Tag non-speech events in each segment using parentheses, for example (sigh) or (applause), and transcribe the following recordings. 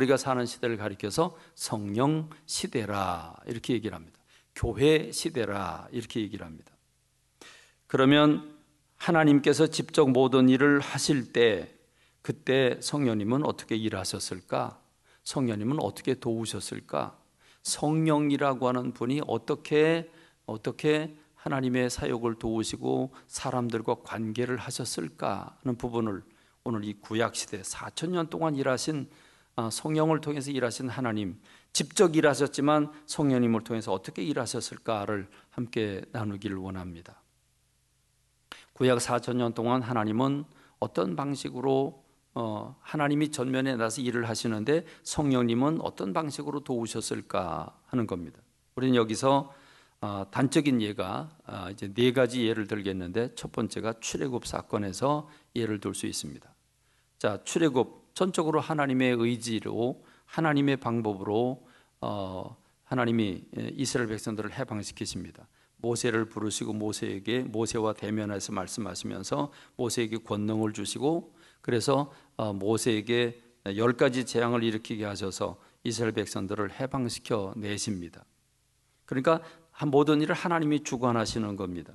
우리가 사는 시대를 가리켜서 성령 시대라 이렇게 얘기를 합니다. 교회 시대라 이렇게 얘기를 합니다. 그러면 하나님께서 직접 모든 일을 하실 때 그때 성령님은 어떻게 일하셨을까? 성령님은 어떻게 도우셨을까? 성령이라고 하는 분이 어떻게 어떻게 하나님의 사역을 도우시고 사람들과 관계를 하셨을까 하는 부분을 오늘 이 구약 시대 4천 년 동안 일하신 아, 성령을 통해서 일하신 하나님, 직접 일하셨지만 성령님을 통해서 어떻게 일하셨을까를 함께 나누기를 원합니다. 구약 4천 년 동안 하나님은 어떤 방식으로 어, 하나님이 전면에 나서 일을 하시는데 성령님은 어떤 방식으로 도우셨을까 하는 겁니다. 우리는 여기서 아, 단적인 예가 아, 이제 네 가지 예를 들겠는데 첫 번째가 출애굽 사건에서 예를 들 수 있습니다. 자, 출애굽 전적으로 하나님의 의지로 하나님의 방법으로 어, 하나님이 예, 이스라엘 백성들을 해방시키십니다. 모세를 부르시고 모세에게 모세와 대면해서 말씀하시면서 모세에게 권능을 주시고 그래서 어, 모세에게 열 가지 재앙을 일으키게 하셔서 이스라엘 백성들을 해방시켜 내십니다. 그러니까 모든 일을 하나님이 주관하시는 겁니다.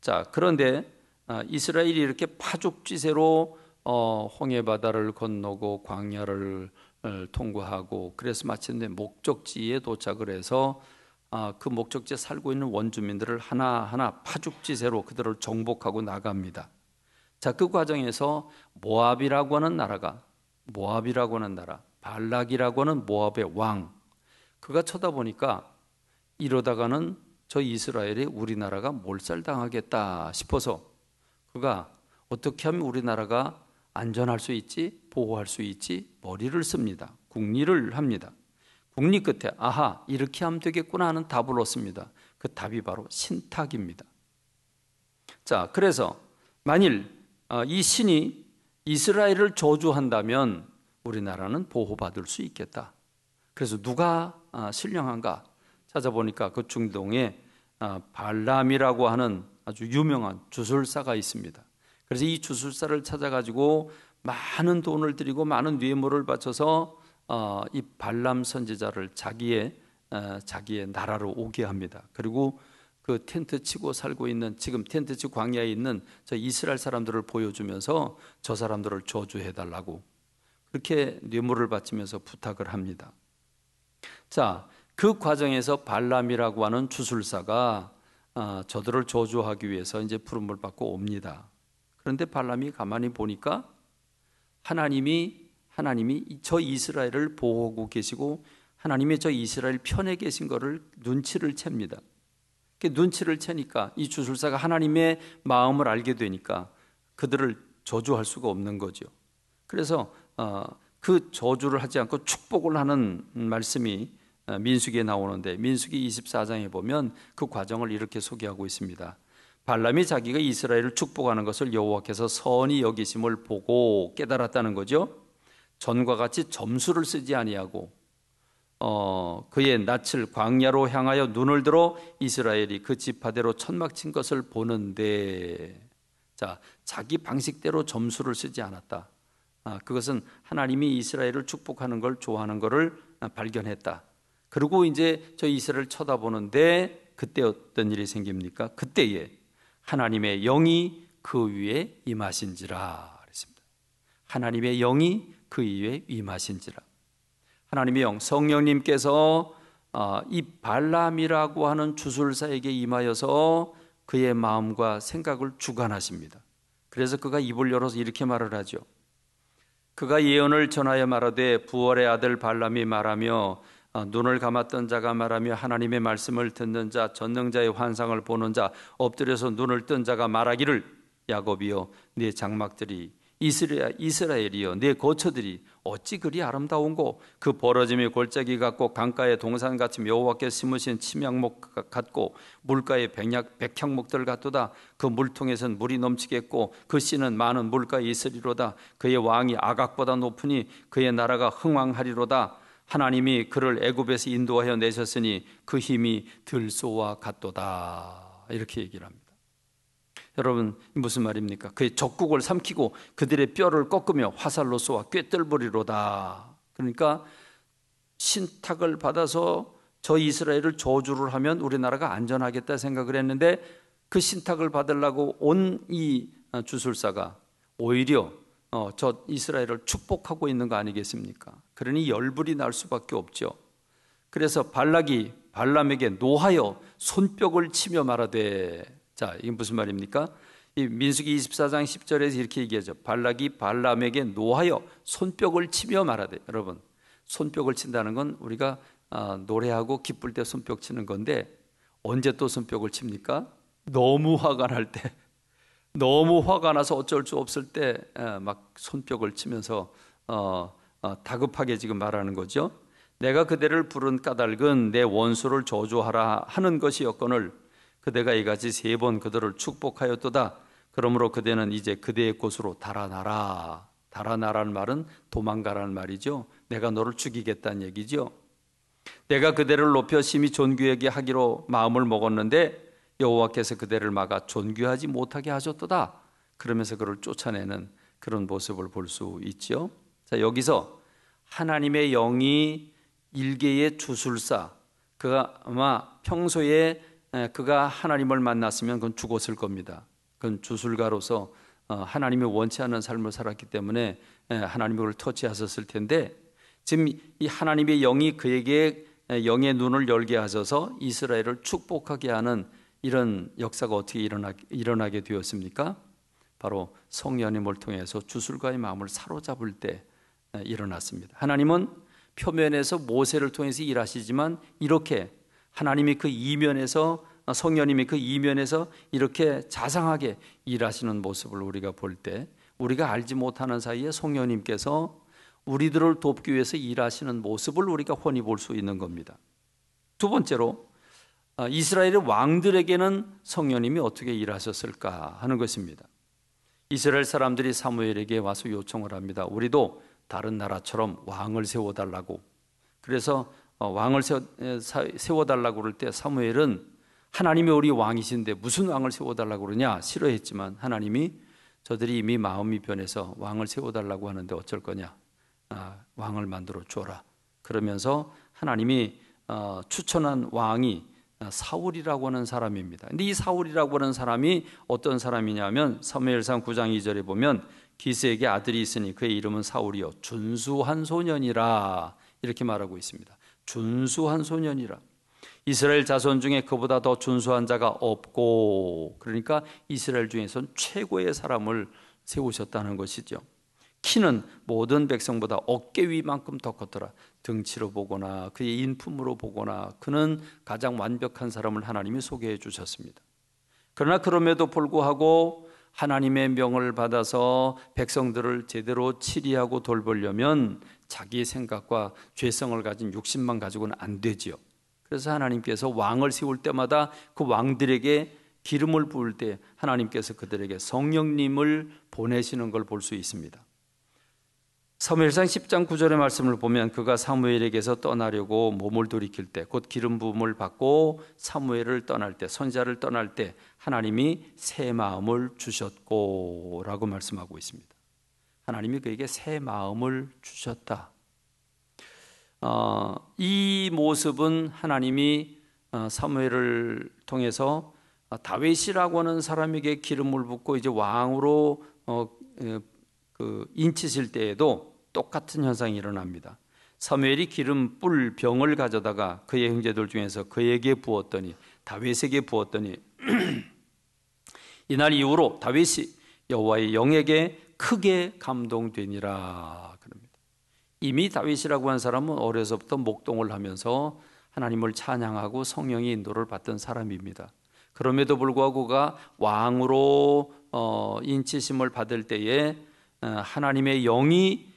자, 그런데 아, 이스라엘이 이렇게 파죽지세로 어, 홍해 바다를 건너고 광야를 어, 통과하고 그래서 마침내 목적지에 도착을 해서 아, 그 목적지에 살고 있는 원주민들을 하나하나 파죽지세로 그들을 정복하고 나갑니다. 자, 그 과정에서 모압이라고 하는 나라가 모압이라고 하는 나라, 발락이라고 하는 모압의 왕 그가 쳐다보니까 이러다가는 저 이스라엘이 우리나라가 몰살당하겠다 싶어서 그가 어떻게 하면 우리나라가 안전할 수 있지, 보호할 수 있지, 머리를 씁니다. 국리를 합니다. 국리 끝에 아하 이렇게 하면 되겠구나 하는 답을 얻습니다. 그 답이 바로 신탁입니다. 자, 그래서 만일 어, 이 신이 이스라엘을 저주한다면 우리나라는 보호받을 수 있겠다. 그래서 누가 아, 신령한가 찾아보니까 그 중동에 아, 발람이라고 하는 아주 유명한 주술사가 있습니다. 그래서 이 주술사를 찾아가지고 많은 돈을 들이고 많은 뇌물을 바쳐서 어, 이 발람 선지자를 자기의 어, 자기의 나라로 오게 합니다. 그리고 그 텐트 치고 살고 있는 지금 텐트 치 광야에 있는 저 이스라엘 사람들을 보여주면서 저 사람들을 저주해 달라고 그렇게 뇌물을 바치면서 부탁을 합니다. 자, 그 과정에서 발람이라고 하는 주술사가 어, 저들을 저주하기 위해서 이제 부름을 받고 옵니다. 그런데 발람이 가만히 보니까 하나님이 하나님이 저 이스라엘을 보호하고 계시고 하나님의저 이스라엘 편에 계신 것을 눈치를 챕니다. 눈치를 채니까 이 주술사가 하나님의 마음을 알게 되니까 그들을 저주할 수가 없는 거죠. 그래서 어, 그 저주를 하지 않고 축복을 하는 말씀이 어, 민수기에 나오는데 민수기 24장에 보면 그 과정을 이렇게 소개하고 있습니다. 발람이 자기가 이스라엘을 축복하는 것을 여호와께서 선히 여기심을 보고 깨달았다는 거죠. 전과 같이 점수를 쓰지 아니하고 어, 그의 낯을 광야로 향하여 눈을 들어 이스라엘이 그 지파대로 천막친 것을 보는데 자 자기 방식대로 점수를 쓰지 않았다. 아, 그것은 하나님이 이스라엘을 축복하는 걸 좋아하는 것을 발견했다. 그리고 이제 저 이스라엘 쳐다보는데 그때 어떤 일이 생깁니까? 그때에 하나님의 영이 그 위에 임하신지라 그랬습니다. 하나님의 영이 그 위에 임하신지라. 하나님의 영 성령님께서 아, 이 발람이라고 하는 주술사에게 임하여서 그의 마음과 생각을 주관하십니다. 그래서 그가 입을 열어서 이렇게 말을 하죠. 그가 예언을 전하여 말하되 부월의 아들 발람이 말하며 어, 눈을 감았던 자가 말하며 하나님의 말씀을 듣는 자 전능자의 환상을 보는 자 엎드려서 눈을 뜬 자가 말하기를 야곱이여 네 장막들이 이스라, 이스라엘이여 네 거처들이 어찌 그리 아름다운고 그 벌어짐이 골짜기 같고 강가의 동산같이 여호와께 심으신 침양목 같고 물가의 백약, 백향목들 같도다 그 물통에선 물이 넘치겠고 그 씨는 많은 물가에 있으리로다 그의 왕이 아각보다 높으니 그의 나라가 흥왕하리로다 하나님이 그를 애굽에서 인도하여 내셨으니 그 힘이 들소와 같도다. 이렇게 얘기를 합니다. 여러분 무슨 말입니까? 그의 적국을 삼키고 그들의 뼈를 꺾으며 화살로 쏘아 꿰뚫으리로다. 그러니까 신탁을 받아서 저 이스라엘을 저주를 하면 우리나라가 안전하겠다 생각을 했는데 그 신탁을 받으려고 온 이 주술사가 오히려 어, 저 이스라엘을 축복하고 있는 거 아니겠습니까? 그러니 열불이 날 수밖에 없죠. 그래서 발락이 발람에게 노하여 손뼉을 치며 말하되 자, 이게 무슨 말입니까? 이 민수기 24장 10절에서 이렇게 얘기하죠. 발락이 발람에게 노하여 손뼉을 치며 말하되 여러분 손뼉을 친다는 건 우리가 아, 노래하고 기쁠 때 손뼉 치는 건데 언제 또 손뼉을 칩니까? 너무 화가 날 때. 너무 화가 나서 어쩔 수 없을 때 막 손뼉을 치면서 어, 어, 다급하게 지금 말하는 거죠. 내가 그대를 부른 까닭은 내 원수를 저주하라 하는 것이었거을 그대가 이같이 세 번 그들을 축복하였도다. 그러므로 그대는 이제 그대의 곳으로 달아나라. 달아나라는 말은 도망가라는 말이죠. 내가 너를 죽이겠다는 얘기죠. 내가 그대를 높여 심히 존귀하게 하기로 마음을 먹었는데 여호와께서 그대를 막아 존귀하지 못하게 하셨도다. 그러면서 그를 쫓아내는 그런 모습을 볼 수있죠 자, 여기서 하나님의 영이 일개의 주술사 그가 아마 평소에 그가 하나님을 만났으면 그건 죽었을 겁니다. 그건 주술가로서 어, 하나님의 원치 않은 삶을 살았기 때문에 하나님을 터치하셨을 텐데 지금 이 하나님의 영이 그에게 영의 눈을 열게 하셔서 이스라엘을 축복하게 하는 이런 역사가 어떻게 일어나, 일어나게 되었습니까? 바로 성령님을 통해서 주술가의 마음을 사로잡을 때 일어났습니다. 하나님은 표면에서 모세를 통해서 일하시지만 이렇게 하나님이 그 이면에서 아, 성령님이 그 이면에서 이렇게 자상하게 일하시는 모습을 우리가 볼 때 우리가 알지 못하는 사이에 성령님께서 우리들을 돕기 위해서 일하시는 모습을 우리가 훤히 볼 수 있는 겁니다. 두 번째로 아, 이스라엘의 왕들에게는 성령님이 어떻게 일하셨을까 하는 것입니다. 이스라엘 사람들이 사무엘에게 와서 요청을 합니다. 우리도 다른 나라처럼 왕을 세워달라고. 그래서 어, 왕을 세워, 달라고 그럴 때 사무엘은 하나님이 우리 왕이신데 무슨 왕을 세워달라고 그러냐 싫어했지만 하나님이 저들이 이미 마음이 변해서 왕을 세워달라고 하는데 어쩔 거냐 아, 왕을 만들어 줘라 그러면서 하나님이 어, 추천한 왕이 사울이라고 하는 사람입니다. 근데 이 사울이라고 하는 사람이 어떤 사람이냐면 사무엘상 9장 2절에 보면 기스에게 아들이 있으니 그의 이름은 사울이요 준수한 소년이라 이렇게 말하고 있습니다. 준수한 소년이라. 이스라엘 자손 중에 그보다 더 준수한 자가 없고 그러니까 이스라엘 중에선 최고의 사람을 세우셨다는 것이죠. 키는 모든 백성보다 어깨 위만큼 더 컸더라. 등치로 보거나 그의 인품으로 보거나 그는 가장 완벽한 사람을 하나님이 소개해 주셨습니다. 그러나 그럼에도 불구하고 하나님의 명을 받아서 백성들을 제대로 치리하고 돌보려면 자기 생각과 죄성을 가진 욕심만 가지고는 안 되지요. 그래서 하나님께서 왕을 세울 때마다 그 왕들에게 기름을 부을 때 하나님께서 그들에게 성령님을 보내시는 걸 볼 수 있습니다. 사무엘상 10장 9절의 말씀을 보면 그가 사무엘에게서 떠나려고 몸을 돌이킬 때 곧 기름 부음을 받고 사무엘을 떠날 때 선자를 떠날 때 하나님이 새 마음을 주셨고라고 말씀하고 있습니다. 하나님이 그에게 새 마음을 주셨다. 어, 이 모습은 하나님이 어, 사무엘을 통해서 다윗이라고 하는 사람에게 기름을 붓고 이제 왕으로 어, 예, 그 인치실 때에도 똑같은 현상이 일어납니다. 사무엘이 기름 뿔 병을 가져다가 그의 형제들 중에서 그에게 부었더니 다윗에게 부었더니 (clears throat) 이날 이후로 다윗이 여호와의 영에게 크게 감동되니라 그럽니다. 이미 다윗이라고 한 사람은 어려서부터 목동을 하면서 하나님을 찬양하고 성령의 인도를 받던 사람입니다. 그럼에도 불구하고 가 왕으로 어, 인치심을 받을 때에 어, 하나님의 영이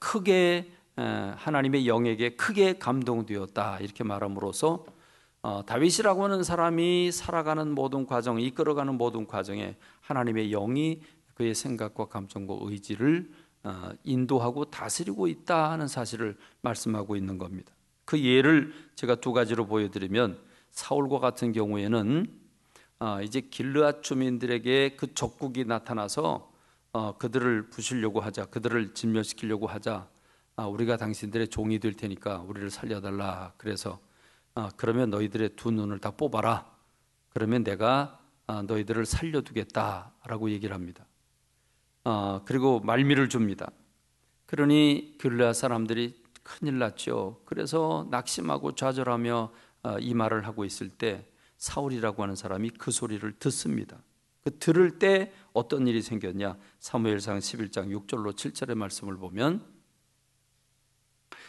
크게 하나님의 영에게 크게 감동되었다 이렇게 말함으로써 어, 다윗이라고 하는 사람이 살아가는 모든 과정, 이끌어가는 모든 과정에 하나님의 영이 그의 생각과 감정과 의지를 어, 인도하고 다스리고 있다 하는 사실을 말씀하고 있는 겁니다. 그 예를 제가 두 가지로 보여드리면 사울과 같은 경우에는 이제 길르앗 주민들에게 그 적국이 나타나서 어, 그들을 부수려고 하자, 그들을 진멸시키려고 하자. 아, 우리가 당신들의 종이 될 테니까 우리를 살려달라. 그래서 아, 그러면 너희들의 두 눈을 다 뽑아라. 그러면 내가 아, 너희들을 살려두겠다라고 얘기를 합니다. 그리고 말미를 줍니다. 그러니 글라 사람들이 큰일 났죠. 그래서 낙심하고 좌절하며 이 말을 하고 있을 때 사울이라고 하는 사람이 그 소리를 듣습니다. 그 들을 때 어떤 일이 생겼냐? 사무엘상 11장 6절로 7절의 말씀을 보면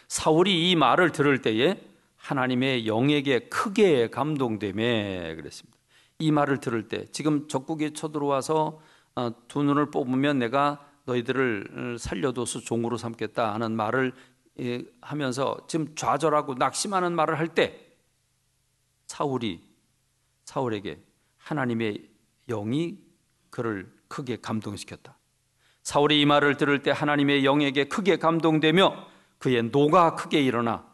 사울이 이 말을 들을 때에 하나님의 영에게 크게 감동됨에 그랬습니다. 이 말을 들을 때 지금 적국이 쳐들어와서 어, 두 눈을 뽑으면 내가 너희들을 어, 살려둬서 종으로 삼겠다 하는 말을 예, 하면서 지금 좌절하고 낙심하는 말을 할 때 사울이 사울에게 하나님의 영이 그를 크게 감동시켰다. 사울이 이 말을 들을 때 하나님의 영에게 크게 감동되며 그의 노가 크게 일어나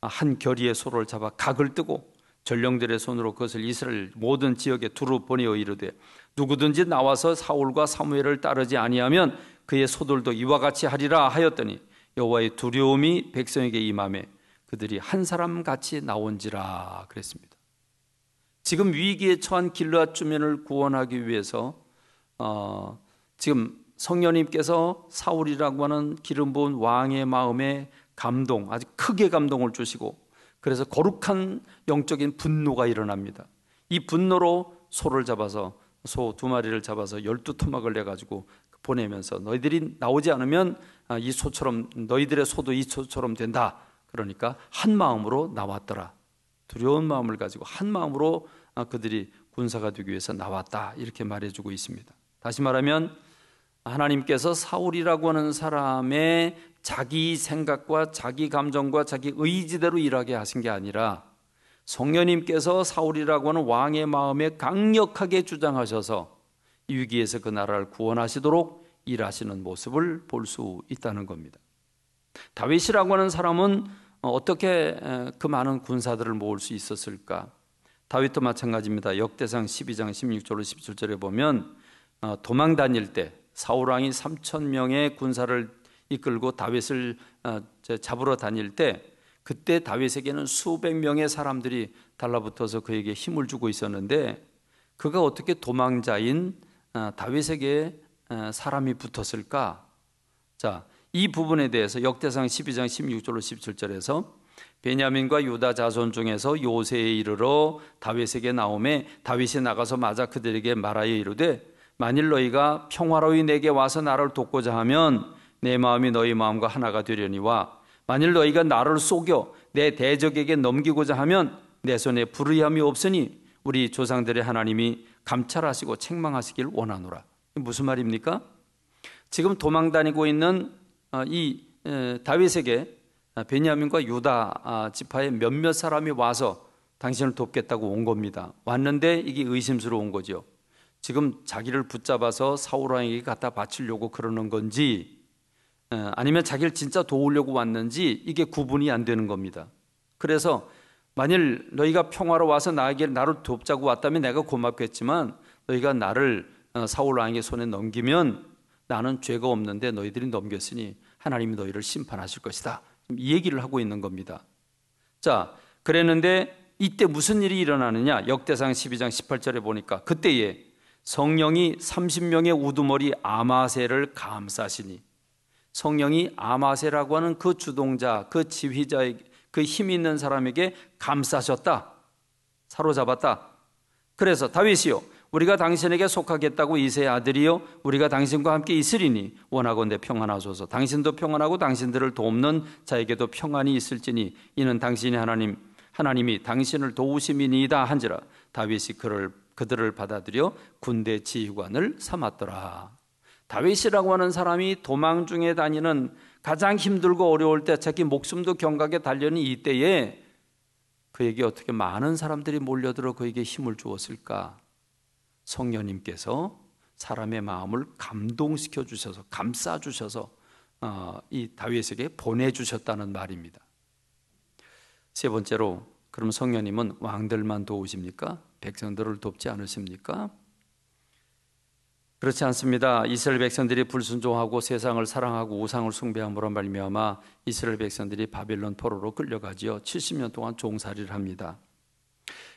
한 결의의 소를 잡아 각을 뜨고 전령들의 손으로 그것을 이스라엘 모든 지역에 두루 보내어 이르되 누구든지 나와서 사울과 사무엘을 따르지 아니하면 그의 소들도 이와 같이 하리라 하였더니 여호와의 두려움이 백성에게 임함에 그들이 한 사람 같이 나온지라 그랬습니다. 지금 위기에 처한 길르앗 주민을 구원하기 위해서 어, 지금 성녀님께서 사울이라고 하는 기름 부은 왕의 마음에 감동, 아주 크게 감동을 주시고 그래서 거룩한 영적인 분노가 일어납니다. 이 분노로 소를 잡아서 소 두 마리를 잡아서 열두 토막을 내 가지고 보내면서 너희들이 나오지 않으면 아, 이 소처럼 너희들의 소도 이 소처럼 된다. 그러니까 한 마음으로 나왔더라. 두려운 마음을 가지고 한 마음으로 아, 그들이 군사가 되기 위해서 나왔다 이렇게 말해주고 있습니다. 다시 말하면 하나님께서 사울이라고 하는 사람의 자기 생각과 자기 감정과 자기 의지대로 일하게 하신 게 아니라 성령님께서 사울이라고 하는 왕의 마음에 강력하게 주장하셔서 위기에서 그 나라를 구원하시도록 일하시는 모습을 볼 수 있다는 겁니다. 다윗이라고 하는 사람은 어, 어떻게 그 많은 군사들을 모을 수 있었을까? 다윗도 마찬가지입니다. 역대상 12장 16절로 17절에 보면 어, 도망 다닐 때 사울 왕이 3천 명의 군사를 이끌고 다윗을 어, 잡으러 다닐 때 그때 다윗에게는 수백 명의 사람들이 달라붙어서 그에게 힘을 주고 있었는데 그가 어떻게 도망자인 다윗에게 사람이 붙었을까? 자, 이 부분에 대해서 역대상 12장 16절로 17절에서 베냐민과 유다 자손 중에서 요새에 이르러 다윗에게 나오매 다윗이 나가서 맞아 그들에게 말하여 이르되 만일 너희가 평화로이 내게 와서 나를 돕고자 하면 내 마음이 너희 마음과 하나가 되려니와 만일 너희가 나를 속여 내 대적에게 넘기고자 하면 내 손에 불의함이 없으니 우리 조상들의 하나님이 감찰하시고 책망하시길 원하노라. 무슨 말입니까? 지금 도망 다니고 있는 어, 이 다윗에게 아, 베냐민과 유다 아, 지파의 몇몇 사람이 와서 당신을 돕겠다고 온 겁니다. 왔는데 이게 의심스러운 거죠. 지금 자기를 붙잡아서 사울 왕에게 갖다 바치려고 그러는 건지 아니면 자기를 진짜 도우려고 왔는지 이게 구분이 안 되는 겁니다. 그래서 만일 너희가 평화로 와서 나에게 나를 돕자고 왔다면 내가 고맙겠지만 너희가 나를 어, 사울 왕의 손에 넘기면 나는 죄가 없는데 너희들이 넘겼으니 하나님이 너희를 심판하실 것이다. 이 얘기를 하고 있는 겁니다. 자, 그랬는데 이때 무슨 일이 일어나느냐? 역대상 12장 18절에 보니까 그때에 성령이 30명의 우두머리 아마세를 감싸시니 성령이 아마세라고 하는 그 주동자, 그 지휘자의 그힘 있는 사람에게 감싸셨다. 사로잡았다. 그래서 다윗이요. 우리가 당신에게 속하겠다고 이세의 아들이요 우리가 당신과 함께 있으리니 원하건대 평안하소서 당신도 평안하고 당신들을 돕는 자에게도 평안이 있을지니 이는 당신이 하나님 하나님이 당신을 도우심이니이다 한지라 다윗이 그를 그들을 받아들여 군대 지휘관을 삼았더라. 다윗이라고 하는 사람이 도망 중에 다니는 가장 힘들고 어려울 때 자기 목숨도 경각에 달려는 이때에 그에게 어떻게 많은 사람들이 몰려들어 그에게 힘을 주었을까? 성녀님께서 사람의 마음을 감동시켜 주셔서 감싸 주셔서 어, 이 다윗에게 보내 주셨다는 말입니다. 세 번째로 그럼 성령님은 왕들만 도우십니까? 백성들을 돕지 않으십니까? 그렇지 않습니다. 이스라엘 백성들이 불순종하고 세상을 사랑하고 우상을 숭배함으로 말미암아 이스라엘 백성들이 바빌론 포로로 끌려가지요. 70년 동안 종살이를 합니다.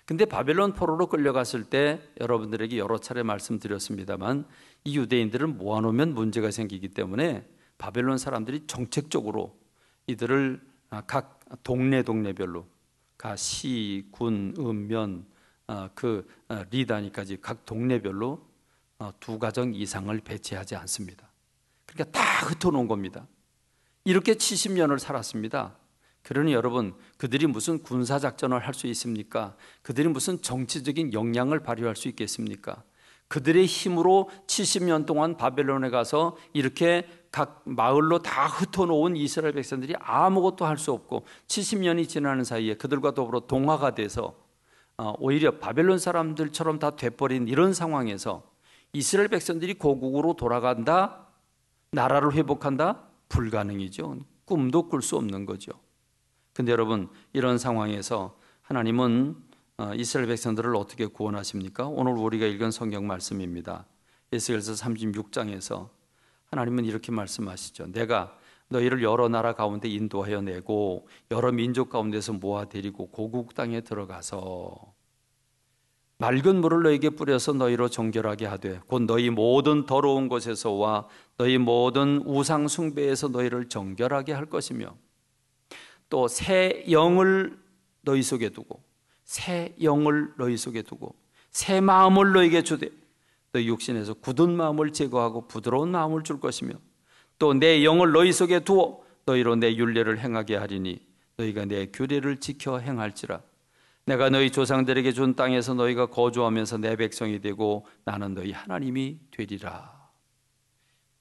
근데 바벨론 포로로 끌려갔을 때 여러분들에게 여러 차례 말씀드렸습니다만 이 유대인들을 모아놓으면 문제가 생기기 때문에 바벨론 사람들이 정책적으로 이들을 아, 각 동네 동네별로 가 시, 군, 읍면 아, 그 아, 리단이까지 각 동네별로 어, 두 가정 이상을 배치하지 않습니다. 그러니까 다 흩어놓은 겁니다. 이렇게 70년을 살았습니다. 그러니 여러분, 그들이 무슨 군사작전을 할 수 있습니까? 그들이 무슨 정치적인 역량을 발휘할 수 있겠습니까? 그들의 힘으로 70년 동안 바벨론에 가서 이렇게 각 마을로 다 흩어놓은 이스라엘 백성들이 아무것도 할 수 없고 70년이 지나는 사이에 그들과 더불어 동화가 돼서 어, 오히려 바벨론 사람들처럼 다 돼버린 이런 상황에서 이스라엘 백성들이 고국으로 돌아간다? 나라를 회복한다? 불가능이죠. 꿈도 꿀 수 없는 거죠. 근데 여러분 이런 상황에서 하나님은 어, 이스라엘 백성들을 어떻게 구원하십니까? 오늘 우리가 읽은 성경 말씀입니다. 에스겔서 36장에서 하나님은 이렇게 말씀하시죠. 내가 너희를 여러 나라 가운데 인도하여 내고 여러 민족 가운데서 모아 데리고 고국 땅에 들어가서 맑은 물을 너희에게 뿌려서 너희로 정결하게 하되 곧 너희 모든 더러운 곳에서와 너희 모든 우상 숭배에서 너희를 정결하게 할 것이며 또새 영을 너희 속에 두고 새 영을 너희 속에 두고 새 마음을 너희에게 주되 너희 육신에서 굳은 마음을 제거하고 부드러운 마음을 줄 것이며 또 내 영을 너희 속에 두어 너희로 내 윤례를 행하게 하리니 너희가 내 규례를 지켜 행할지라 내가 너희 조상들에게 준 땅에서 너희가 거주하면서 내 백성이 되고 나는 너희 하나님이 되리라.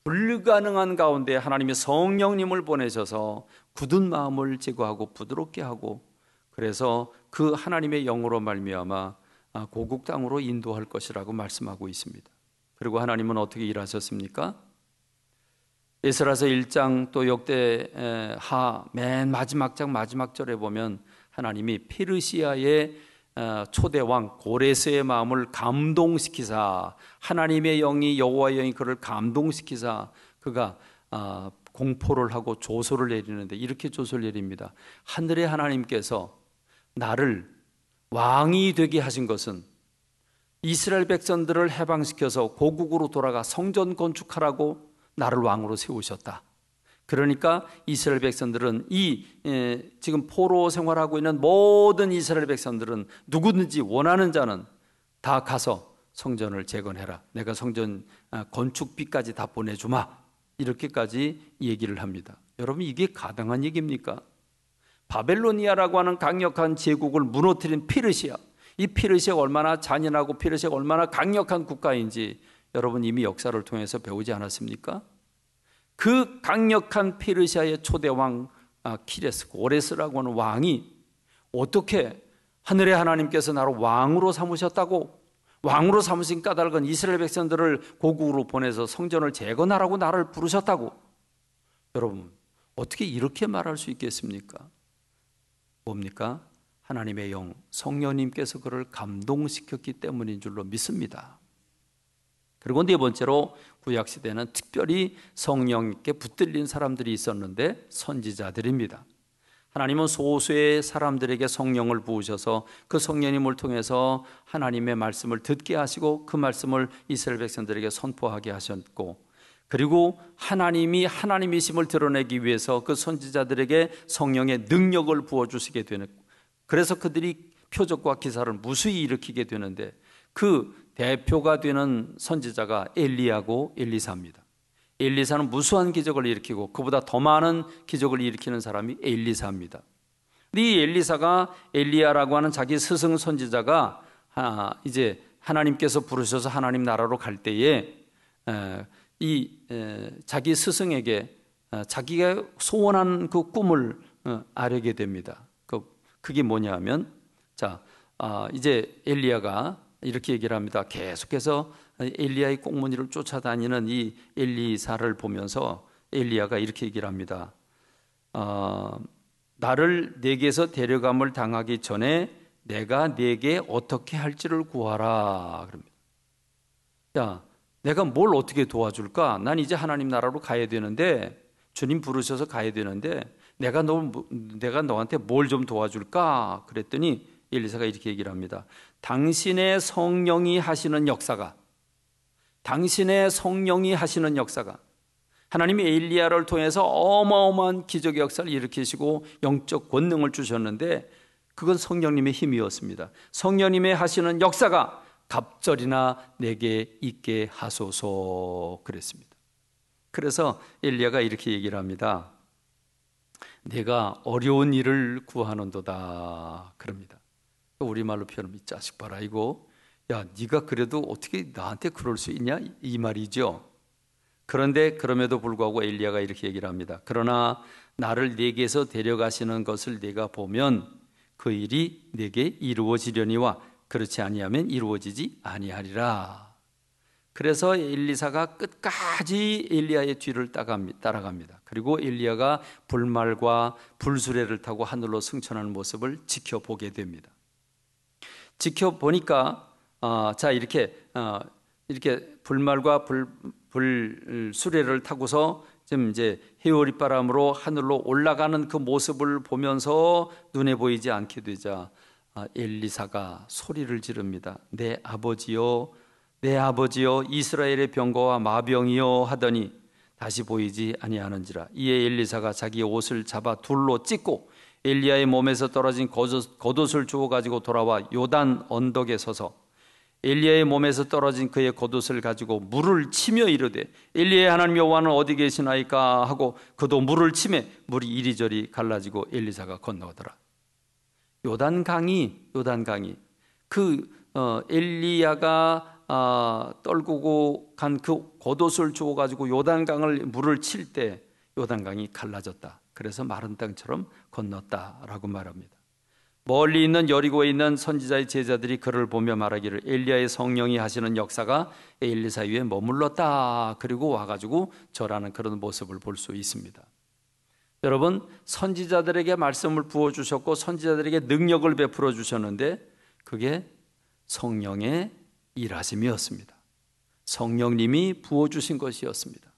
불가능한 가운데 하나님이 성령님을 보내셔서 굳은 마음을 제거하고 부드럽게 하고 그래서 그 하나님의 영으로 말미암아 아, 고국 땅으로 인도할 것이라고 말씀하고 있습니다. 그리고 하나님은 어떻게 일하셨습니까? 에스라서 1장 또 역대하 맨 마지막 장 마지막 절에 보면 하나님이 페르시아의 어, 초대 왕 고레스의 마음을 감동시키사 하나님의 영이 여호와의 영이 그를 감동시키사 그가 어, 공포를 하고 조소를 내리는데 이렇게 조소를 내립니다. 하늘의 하나님께서 나를 왕이 되게 하신 것은 이스라엘 백성들을 해방시켜서 고국으로 돌아가 성전 건축하라고 나를 왕으로 세우셨다. 그러니까 이스라엘 백성들은 이 에, 지금 포로 생활하고 있는 모든 이스라엘 백성들은 누구든지 원하는 자는 다 가서 성전을 재건해라. 내가 성전 아, 건축비까지 다 보내주마. 이렇게까지 얘기를 합니다. 여러분 이게 가당한 얘기입니까? 바벨로니아라고 하는 강력한 제국을 무너뜨린 피르시아. 이 피르시아가 얼마나 잔인하고 피르시아가 얼마나 강력한 국가인지 여러분 이미 역사를 통해서 배우지 않았습니까? 그 강력한 페르시아의 초대왕 아, 키레스 고레스라고 하는 왕이 어떻게 하늘의 하나님께서 나를 왕으로 삼으셨다고 왕으로 삼으신 까닭은 이스라엘 백성들을 고국으로 보내서 성전을 재건하라고 나를 부르셨다고 여러분 어떻게 이렇게 말할 수 있겠습니까? 뭡니까? 하나님의 영 성령님께서 그를 감동시켰기 때문인 줄로 믿습니다. 그리고 네 번째로 구약 시대는 특별히 성령께 붙들린 사람들이 있었는데 선지자들입니다. 하나님은 소수의 사람들에게 성령을 부으셔서 그 성령님을 통해서 하나님의 말씀을 듣게 하시고 그 말씀을 이스라엘 백성들에게 선포하게 하셨고 그리고 하나님이 하나님이심을 드러내기 위해서 그 선지자들에게 성령의 능력을 부어주시게 되는 그래서 그들이 표적과 기사를 무수히 일으키게 되는데 그 대표가 되는 선지자가 엘리야고 엘리사입니다. 엘리사는 무수한 기적을 일으키고 그보다 더 많은 기적을 일으키는 사람이 엘리사입니다. 이 엘리사가 엘리야라고 하는 자기 스승 선지자가 아, 이제 하나님께서 부르셔서 하나님 나라로 갈 때에 이 자기 스승에게 어, 자기가 소원한 그 꿈을 알게 어, 됩니다. 그, 그게 뭐냐 하면 자 아, 이제 엘리야가 이렇게 얘기를 합니다. 계속해서 엘리야의 꽁무니를 쫓아다니는 이 엘리사를 보면서 엘리야가 이렇게 얘기를 합니다. 어, 나를 내게서 데려감을 당하기 전에 내가 내게 어떻게 할지를 구하라. 그럽니다. 자, 내가 뭘 어떻게 도와줄까? 난 이제 하나님 나라로 가야 되는데 주님 부르셔서 가야 되는데 내가 너 내가 너한테 뭘 좀 도와줄까? 그랬더니 엘리사가 이렇게 얘기를 합니다. 당신의 성령이 하시는 역사가 당신의 성령이 하시는 역사가 하나님이 엘리야를 통해서 어마어마한 기적의 역사를 일으키시고 영적 권능을 주셨는데 그건 성령님의 힘이었습니다. 성령님의 하시는 역사가 갑절이나 내게 있게 하소서 그랬습니다. 그래서 엘리야가 이렇게 얘기를 합니다. 내가 어려운 일을 구하는도다 그럽니다. 우리말로 표현하면 자식 봐라 이거야 네가 그래도 어떻게 나한테 그럴 수 있냐 이 말이죠. 그런데 그럼에도 불구하고 엘리야가 이렇게 얘기를 합니다. 그러나 나를 내게서 데려가시는 것을 내가 보면 그 일이 내게 이루어지려니와 그렇지 아니하면 이루어지지 아니하리라. 그래서 엘리사가 끝까지 엘리야의 뒤를 따라갑니다. 그리고 엘리야가 불말과 불수레를 타고 하늘로 승천하는 모습을 지켜보게 됩니다. 지켜보니까 어, 자 이렇게 어, 이렇게 불말과 불, 불 수레를 타고서 지금 이제 해오리 바람으로 하늘로 올라가는 그 모습을 보면서 눈에 보이지 않게 되자 어, 엘리사가 소리를 지릅니다. 내아버지요내아버지요 이스라엘의 병거와 마병이요 하더니 다시 보이지 아니하는지라. 이에 엘리사가 자기 옷을 잡아 둘로 찢고 엘리야의 몸에서 떨어진 겉옷을 주워 가지고 돌아와 요단 언덕에 서서 엘리야의 몸에서 떨어진 그의 겉옷을 가지고 물을 치며 이르되 엘리야의 하나님 여호와는 어디 계시나이까 하고 그도 물을 치매 물이 이리저리 갈라지고 엘리사가 건너오더라. 요단 강이 요단 강이 그 어, 엘리야가 아, 떨구고 간 그 겉옷을 주워 가지고 요단강을 물을 칠 때 요단강이 갈라졌다. 그래서 마른 땅처럼 건넜다라고 말합니다. 멀리 있는 여리고에 있는 선지자의 제자들이 그를 보며 말하기를 엘리야의 성령이 하시는 역사가 엘리 사이에 머물렀다. 그리고 와가지고 저라는 그런 모습을 볼 수 있습니다. 여러분 선지자들에게 말씀을 부어 주셨고 선지자들에게 능력을 베풀어 주셨는데 그게 성령의 일하심이었습니다. 성령님이 부어 주신 것이었습니다.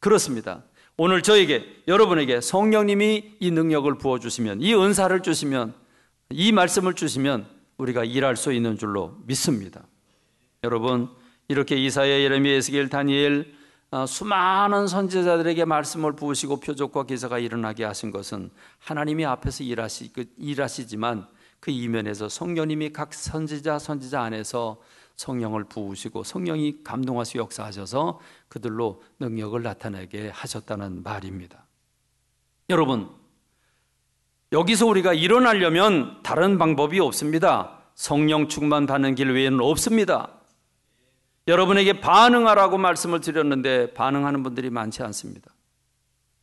그렇습니다. 오늘 저에게 여러분에게 성령님이 이 능력을 부어 주시면 이 은사를 주시면 이 말씀을 주시면 우리가 일할 수 있는 줄로 믿습니다. 여러분 이렇게 이사야, 예레미야, 에스겔, 다니엘 어, 수많은 선지자들에게 말씀을 부으시고 표적과 기사가 일어나게 하신 것은 하나님이 앞에서 일하시, 그, 일하시지만 그 이면에서 성령님이 각 선지자 선지자 안에서 성령을 부으시고 성령이 감동하시 역사하셔서 그들로 능력을 나타내게 하셨다는 말입니다. 여러분, 여기서 우리가 일어나려면 다른 방법이 없습니다. 성령 충만 받는 길 외에는 없습니다. 여러분에게 반응하라고 말씀을 드렸는데 반응하는 분들이 많지 않습니다.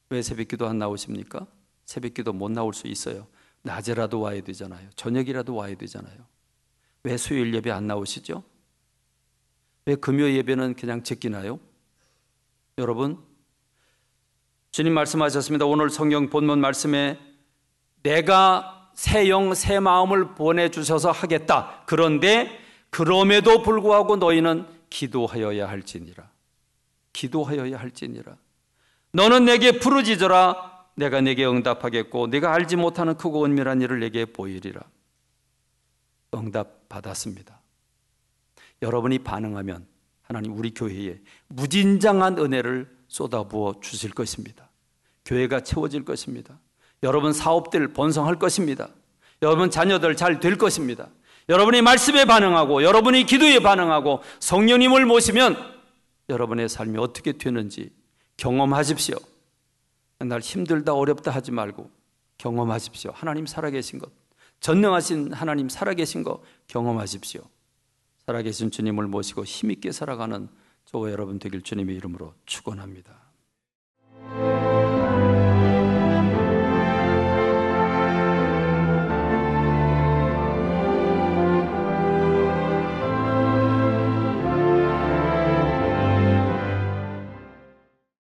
왜 새벽기도 안 나오십니까? 새벽기도 못 나올 수 있어요. 낮에라도 와야 되잖아요. 저녁이라도 와야 되잖아요. 왜 수요일 예배 안 나오시죠? 왜 금요 예배는 그냥 제끼나요? 여러분, 주님 말씀하셨습니다. 오늘 성경 본문 말씀에 내가 새 영, 새 마음을 보내주셔서 하겠다. 그런데 그럼에도 불구하고 너희는 기도하여야 할지니라. 기도하여야 할지니라. 너는 내게 부르짖어라. 내가 내게 응답하겠고 내가 알지 못하는 크고 은밀한 일을 내게 보이리라. 응답 받았습니다. 여러분이 반응하면 하나님 우리 교회에 무진장한 은혜를 쏟아부어 주실 것입니다. 교회가 채워질 것입니다. 여러분 사업들 번성할 것입니다. 여러분 자녀들 잘 될 것입니다. 여러분이 말씀에 반응하고 여러분이 기도에 반응하고 성령님을 모시면 여러분의 삶이 어떻게 되는지 경험하십시오. 날 힘들다 어렵다 하지 말고 경험하십시오. 하나님 살아계신 것, 전능하신 하나님 살아계신 것 경험하십시오. 살아계신 주님을 모시고 힘있게 살아가는 저와 여러분 되길 주님의 이름으로 축원합니다.